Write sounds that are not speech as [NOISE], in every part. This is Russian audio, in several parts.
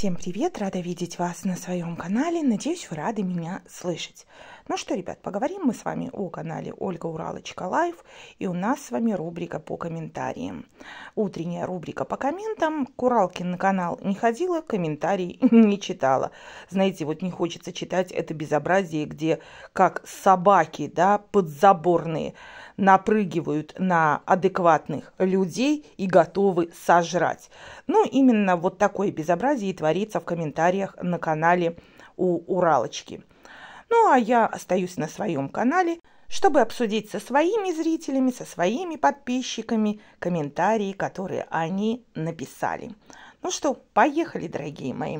Всем привет! Рада видеть вас на своем канале. Надеюсь, вы рады меня слышать. Ну что, ребят, поговорим мы с вами о канале Ольга Уралочка Лайв. И у нас с вами рубрика по комментариям. Утренняя рубрика по комментам. Куралки на канал не ходила, комментарий [LAUGHS] не читала. Знаете, вот не хочется читать это безобразие, где как собаки, да, подзаборные – напрыгивают на адекватных людей и готовы сожрать. Ну, именно вот такое безобразие и творится в комментариях на канале у Уралочки. Ну, а я остаюсь на своем канале, чтобы обсудить со своими зрителями, со своими подписчиками комментарии, которые они написали. Ну что, поехали, дорогие мои.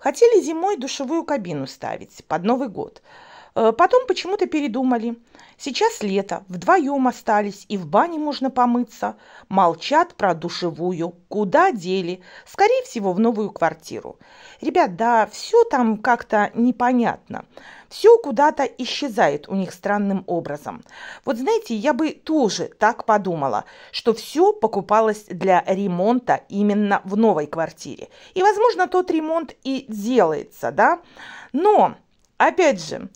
Хотели зимой душевую кабину ставить под Новый год – Э, потом почему-то передумали. Сейчас лето, вдвоем остались, и в бане можно помыться. Молчат про душевую. Куда дели? Скорее всего, в новую квартиру. Ребят, да, все там как-то непонятно. Все куда-то исчезает у них странным образом. Вот знаете, я бы тоже так подумала, что все покупалось для ремонта именно в новой квартире. И, возможно, тот ремонт и делается, да? Но, опять же,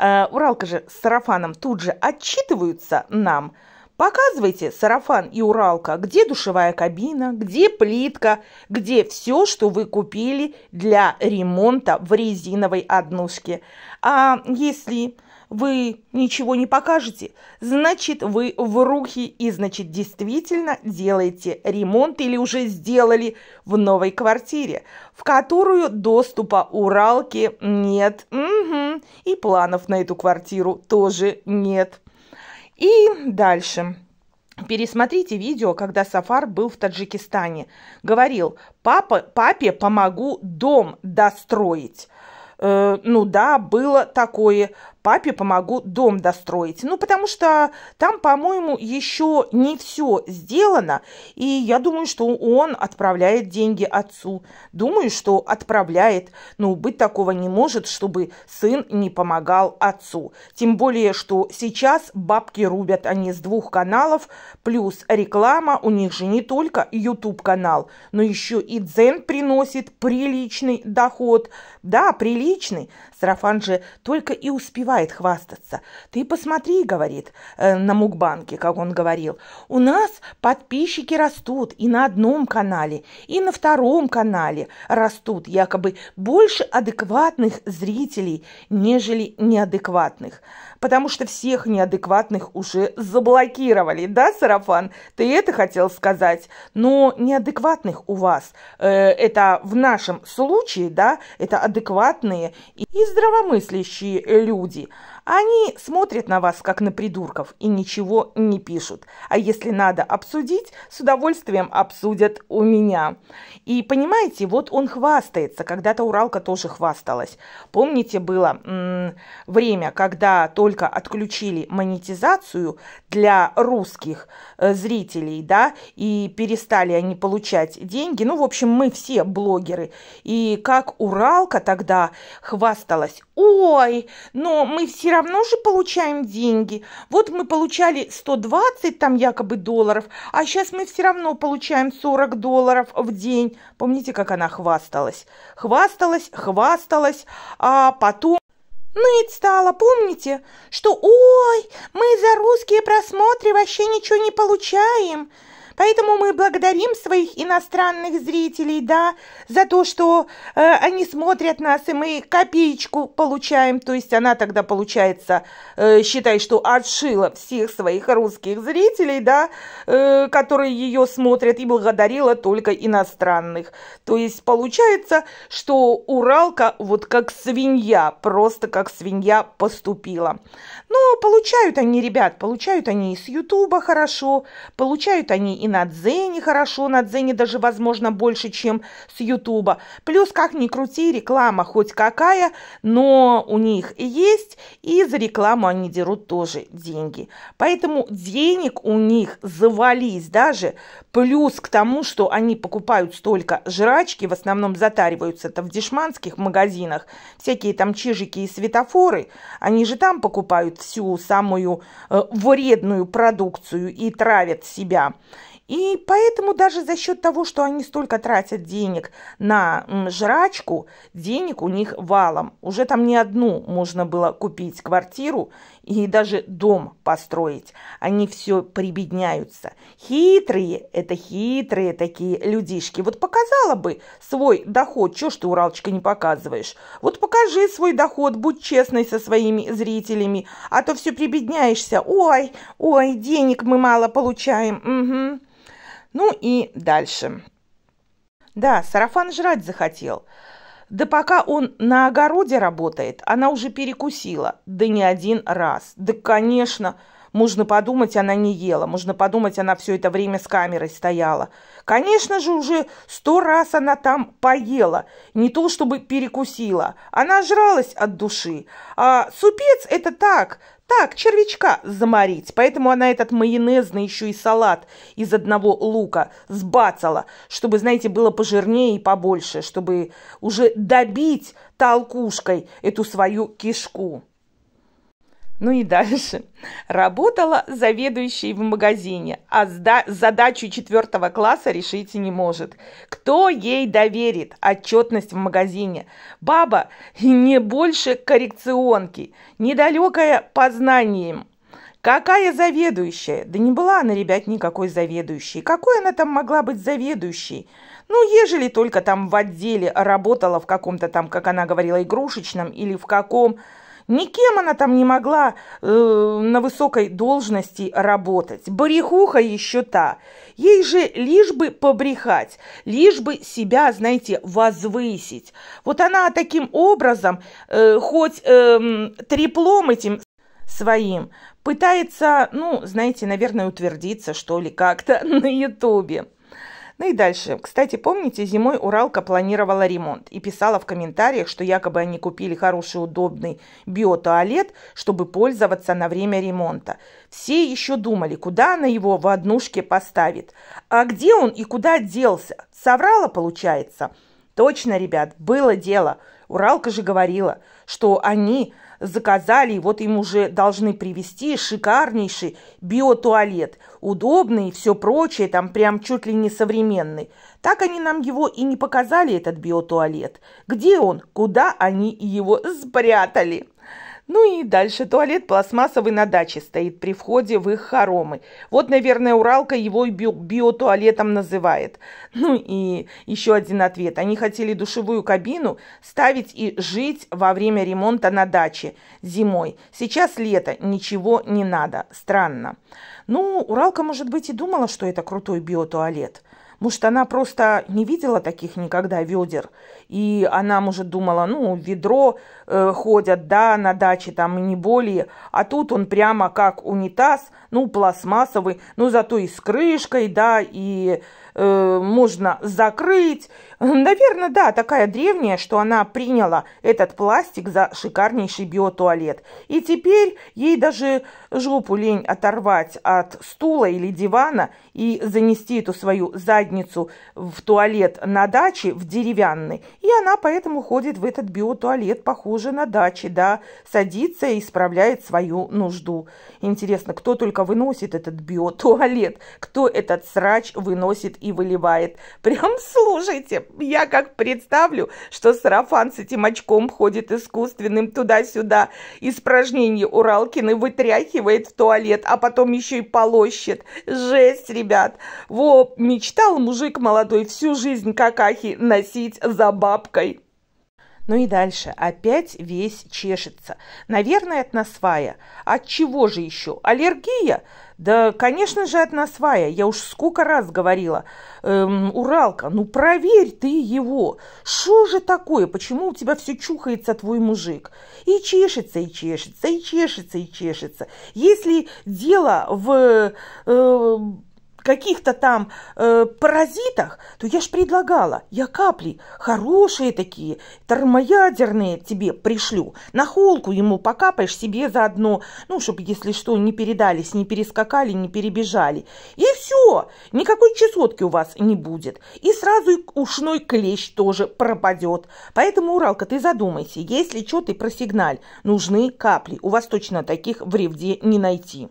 Э, Уралка же с сарафаном тут же отчитываются нам. Показывайте сарафан и Уралка, где душевая кабина, где плитка, где все, что вы купили для ремонта в резиновой однушке. А если вы ничего не покажете, значит, вы в руки и, значит, действительно делаете ремонт или уже сделали в новой квартире, в которую доступа Уралки нет, угу. и планов на эту квартиру тоже нет. И дальше. Пересмотрите видео, когда Сафар был в Таджикистане. Говорил, Папа, папе помогу дом достроить. Э, ну да, было такое папе помогу дом достроить. Ну, потому что там, по-моему, еще не все сделано, и я думаю, что он отправляет деньги отцу. Думаю, что отправляет. Ну, быть такого не может, чтобы сын не помогал отцу. Тем более, что сейчас бабки рубят они с двух каналов, плюс реклама, у них же не только YouTube-канал, но еще и Дзен приносит приличный доход. Да, приличный. Сарафан же только и успевает успевает хвастаться. «Ты посмотри», — говорит э, на Мукбанке, как он говорил, «у нас подписчики растут и на одном канале, и на втором канале растут якобы больше адекватных зрителей, нежели неадекватных» потому что всех неадекватных уже заблокировали, да, Сарафан? Ты это хотел сказать? Но неадекватных у вас, э, это в нашем случае, да, это адекватные и здравомыслящие люди. Они смотрят на вас, как на придурков, и ничего не пишут. А если надо обсудить, с удовольствием обсудят у меня. И понимаете, вот он хвастается. Когда-то Уралка тоже хвасталась. Помните, было м- время, когда только отключили монетизацию для русских э, зрителей, да, и перестали они получать деньги. Ну, в общем, мы все блогеры. И как Уралка тогда хвасталась, ой, но мы все равно же получаем деньги. Вот мы получали 120 там якобы долларов, а сейчас мы все равно получаем 40 долларов в день. Помните, как она хвасталась? Хвасталась, хвасталась, а потом Ныть стала, помните? Что «Ой, мы за русские просмотры вообще ничего не получаем!» Поэтому мы благодарим своих иностранных зрителей, да, за то, что э, они смотрят нас, и мы копеечку получаем. То есть она тогда, получается, э, считай, что отшила всех своих русских зрителей, да, э, которые ее смотрят, и благодарила только иностранных. То есть получается, что Уралка вот как свинья, просто как свинья поступила. Но ну, получают они, ребят, получают они и с Ютуба хорошо, получают они и на Дзене хорошо, на Дзене даже, возможно, больше, чем с Ютуба. Плюс, как ни крути, реклама хоть какая, но у них есть, и за рекламу они дерут тоже деньги. Поэтому денег у них завались даже, плюс к тому, что они покупают столько жрачки, в основном затариваются это в дешманских магазинах, всякие там чижики и светофоры, они же там покупают всю самую э, вредную продукцию и травят себя. И поэтому даже за счет того, что они столько тратят денег на жрачку, денег у них валом. Уже там не одну можно было купить квартиру и даже дом построить. Они все прибедняются. Хитрые, это хитрые такие людишки. Вот показала бы свой доход, чё ж ты, Уралочка, не показываешь? Вот покажи свой доход, будь честной со своими зрителями, а то все прибедняешься. Ой, ой, денег мы мало получаем, угу. Ну и дальше. Да, сарафан жрать захотел. Да пока он на огороде работает, она уже перекусила. Да не один раз. Да, конечно, можно подумать, она не ела. Можно подумать, она все это время с камерой стояла. Конечно же, уже сто раз она там поела. Не то, чтобы перекусила. Она жралась от души. А супец – это так, так, червячка заморить. Поэтому она этот майонезный еще и салат из одного лука сбацала, чтобы, знаете, было пожирнее и побольше, чтобы уже добить толкушкой эту свою кишку. Ну и дальше. Работала заведующей в магазине, а задачу четвертого класса решить не может. Кто ей доверит отчетность в магазине? Баба не больше коррекционки, недалекая по знаниям. Какая заведующая? Да не была она, ребят, никакой заведующей. Какой она там могла быть заведующей? Ну, ежели только там в отделе работала в каком-то там, как она говорила, игрушечном или в каком Никем она там не могла э, на высокой должности работать. Барихуха еще та. Ей же лишь бы побрехать, лишь бы себя, знаете, возвысить. Вот она таким образом, э, хоть э, треплом этим своим, пытается, ну, знаете, наверное, утвердиться, что ли, как-то [LAUGHS] на Ютубе. Ну и дальше. Кстати, помните, зимой Уралка планировала ремонт и писала в комментариях, что якобы они купили хороший удобный биотуалет, чтобы пользоваться на время ремонта. Все еще думали, куда она его в однушке поставит. А где он и куда делся? Соврала, получается? Точно, ребят, было дело – Уралка же говорила, что они заказали, и вот им уже должны привезти шикарнейший биотуалет, удобный и все прочее, там прям чуть ли не современный. Так они нам его и не показали, этот биотуалет. Где он? Куда они его спрятали? Ну и дальше туалет пластмассовый на даче стоит при входе в их хоромы. Вот, наверное, Уралка его би биотуалетом называет. Ну и еще один ответ. Они хотели душевую кабину ставить и жить во время ремонта на даче зимой. Сейчас лето, ничего не надо. Странно. Ну, Уралка, может быть, и думала, что это крутой биотуалет. Может, она просто не видела таких никогда ведер и она, может, думала, ну, ведро э, ходят, да, на даче там и не более, а тут он прямо как унитаз, ну, пластмассовый, ну, зато и с крышкой, да, и э, можно закрыть. Наверное, да, такая древняя, что она приняла этот пластик за шикарнейший биотуалет. И теперь ей даже жопу лень оторвать от стула или дивана и занести эту свою задницу в туалет на даче, в деревянный, и она поэтому ходит в этот биотуалет, похоже, на даче, да, садится и исправляет свою нужду. Интересно, кто только выносит этот биотуалет, кто этот срач выносит и выливает. Прям слушайте, я как представлю, что сарафан с этим очком ходит искусственным туда-сюда, испражнение Уралкины вытряхивает в туалет, а потом еще и полощет. Жесть, ребят! Во, мечтал мужик молодой всю жизнь какахи носить за бар лапкой. Ну и дальше. Опять весь чешется. Наверное, от насвая. От чего же еще? Аллергия? Да, конечно же, от насвая. Я уж сколько раз говорила. Эм, Уралка, ну проверь ты его. Что же такое? Почему у тебя все чухается твой мужик? И чешется, и чешется, и чешется, и чешется. Если дело в... Э, каких-то там э, паразитах, то я ж предлагала, я капли хорошие такие, термоядерные тебе пришлю. На холку ему покапаешь себе заодно, ну, чтобы, если что, не передались, не перескакали, не перебежали. И все, никакой чесотки у вас не будет. И сразу и ушной клещ тоже пропадет. Поэтому, Уралка, ты задумайся, если что, ты просигналь, нужны капли. У вас точно таких в ревде не найти.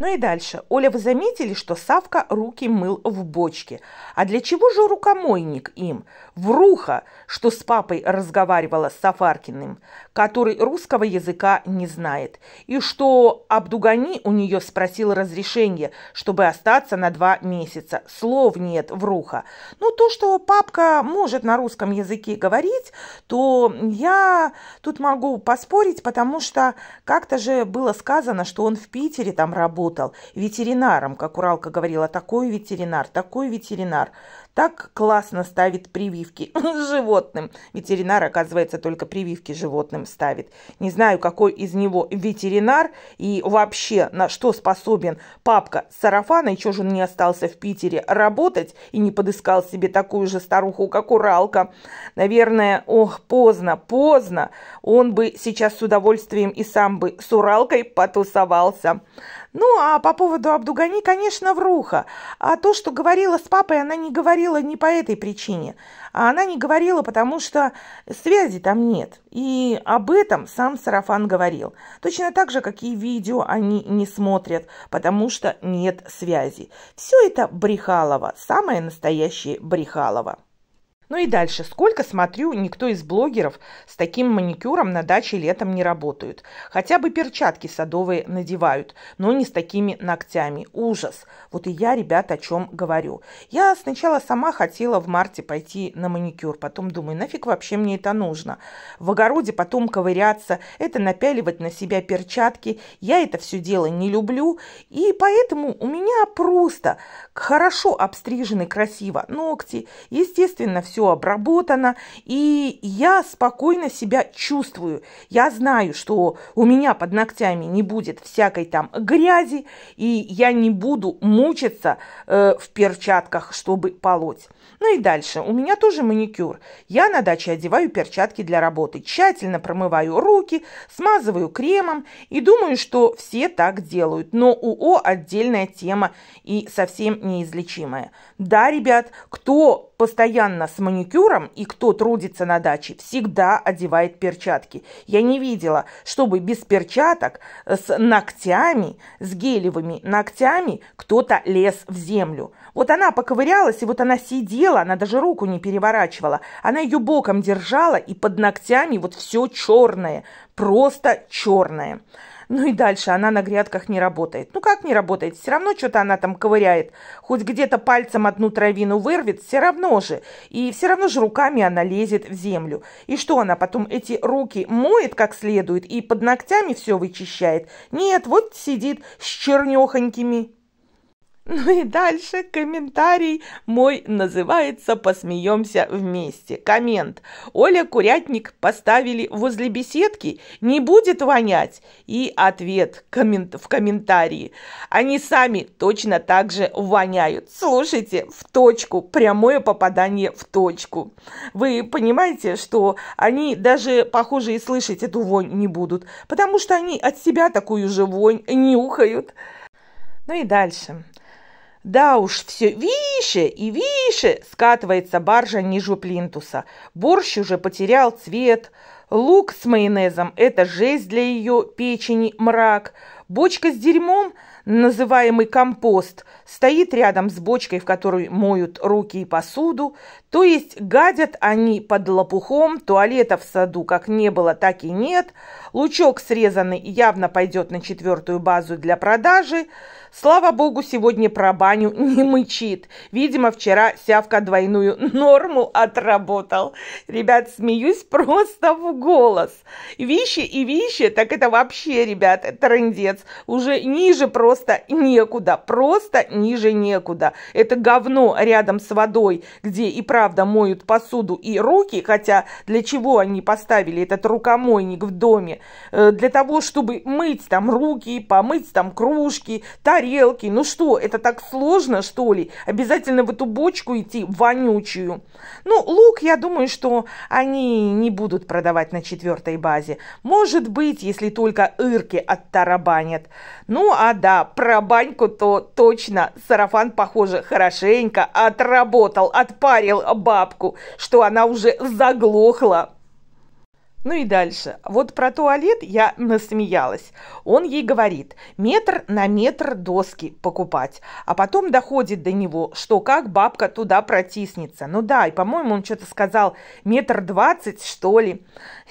Ну и дальше. Оля, вы заметили, что Савка руки мыл в бочке. А для чего же рукомойник им? Вруха, что с папой разговаривала с Сафаркиным который русского языка не знает, и что Абдугани у нее спросил разрешение, чтобы остаться на два месяца. Слов нет, в руха. Но ну, то, что папка может на русском языке говорить, то я тут могу поспорить, потому что как-то же было сказано, что он в Питере там работал ветеринаром, как Уралка говорила, такой ветеринар, такой ветеринар так классно ставит прививки [LAUGHS] животным. Ветеринар, оказывается, только прививки животным ставит. Не знаю, какой из него ветеринар и вообще на что способен папка Сарафана, и что же он не остался в Питере работать и не подыскал себе такую же старуху, как Уралка. Наверное, ох, поздно, поздно. Он бы сейчас с удовольствием и сам бы с Уралкой потусовался. Ну, а по поводу Абдугани, конечно, вруха. А то, что говорила с папой, она не говорила не по этой причине. А она не говорила, потому что связи там нет. И об этом сам Сарафан говорил. Точно так же, как и видео они не смотрят, потому что нет связи. Все это Брехалова, самое настоящее Брехалова. Ну и дальше. Сколько смотрю, никто из блогеров с таким маникюром на даче летом не работают. Хотя бы перчатки садовые надевают, но не с такими ногтями. Ужас. Вот и я, ребята, о чем говорю. Я сначала сама хотела в марте пойти на маникюр, потом думаю, нафиг вообще мне это нужно. В огороде потом ковыряться, это напяливать на себя перчатки. Я это все дело не люблю, и поэтому у меня просто хорошо обстрижены красиво ногти. Естественно, все все обработано, и я спокойно себя чувствую. Я знаю, что у меня под ногтями не будет всякой там грязи, и я не буду мучиться э, в перчатках, чтобы полоть. Ну и дальше. У меня тоже маникюр. Я на даче одеваю перчатки для работы, тщательно промываю руки, смазываю кремом и думаю, что все так делают. Но УО отдельная тема и совсем неизлечимая. Да, ребят, кто постоянно с маникюром, и кто трудится на даче, всегда одевает перчатки. Я не видела, чтобы без перчаток, э, с ногтями, с гелевыми ногтями кто-то лез в землю. Вот она поковырялась, и вот она сидела, она даже руку не переворачивала. Она ее боком держала, и под ногтями вот все черное, просто черное. Ну и дальше она на грядках не работает. Ну как не работает? Все равно что-то она там ковыряет. Хоть где-то пальцем одну травину вырвет, все равно же. И все равно же руками она лезет в землю. И что она потом эти руки моет как следует и под ногтями все вычищает? Нет, вот сидит с чернехонькими. Ну и дальше комментарий мой называется «Посмеемся вместе». Коммент. Оля Курятник поставили возле беседки, не будет вонять. И ответ коммент в комментарии. Они сами точно так же воняют. Слушайте, в точку, прямое попадание в точку. Вы понимаете, что они даже, похоже, и слышать эту вонь не будут, потому что они от себя такую же вонь нюхают. Ну и дальше. Да уж, все више и више скатывается баржа ниже плинтуса. Борщ уже потерял цвет. Лук с майонезом – это жесть для ее печени, мрак. Бочка с дерьмом – называемый компост, стоит рядом с бочкой, в которой моют руки и посуду, то есть гадят они под лопухом, туалета в саду как не было, так и нет, лучок срезанный явно пойдет на четвертую базу для продажи, слава богу, сегодня про баню [LAUGHS] не мычит, видимо, вчера сявка двойную норму отработал. Ребят, смеюсь просто в голос. Вещи и вещи, так это вообще, ребят, трендец, уже ниже просто просто некуда, просто ниже некуда. Это говно рядом с водой, где и правда моют посуду и руки, хотя для чего они поставили этот рукомойник в доме? Э, для того, чтобы мыть там руки, помыть там кружки, тарелки. Ну что, это так сложно, что ли? Обязательно в эту бочку идти вонючую. Ну, лук, я думаю, что они не будут продавать на четвертой базе. Может быть, если только ирки оттарабанят. Ну, а да, а про баньку то точно сарафан, похоже, хорошенько отработал, отпарил бабку, что она уже заглохла ну и дальше. Вот про туалет я насмеялась. Он ей говорит, метр на метр доски покупать. А потом доходит до него, что как бабка туда протиснется. Ну да, и по-моему он что-то сказал, метр двадцать что ли.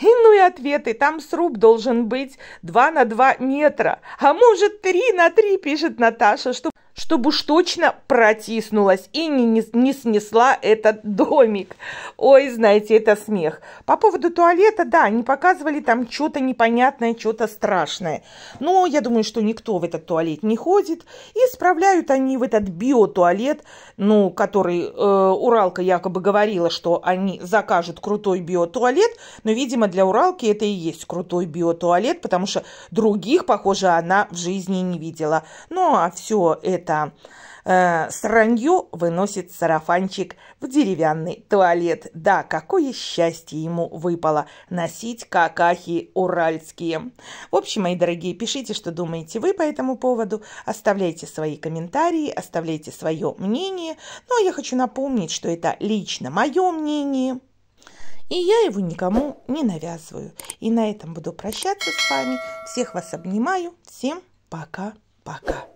И ну и ответы, там сруб должен быть два на два метра. А может три на три, пишет Наташа, чтобы чтобы уж точно протиснулась и не, не, не снесла этот [LAUGHS] домик. Ой, знаете, это смех. По поводу туалета, да, они показывали там что-то непонятное, что-то страшное. Но я думаю, что никто в этот туалет не ходит. И справляют они в этот биотуалет, ну, который э, Уралка якобы говорила, что они закажут крутой биотуалет. Но, видимо, для Уралки это и есть крутой биотуалет, потому что других, похоже, она в жизни не видела. Ну, а все это цвета. Э, Сранью выносит сарафанчик в деревянный туалет. Да, какое счастье ему выпало носить какахи уральские. В общем, мои дорогие, пишите, что думаете вы по этому поводу. Оставляйте свои комментарии, оставляйте свое мнение. Ну, а я хочу напомнить, что это лично мое мнение. И я его никому не навязываю. И на этом буду прощаться с вами. Всех вас обнимаю. Всем пока-пока.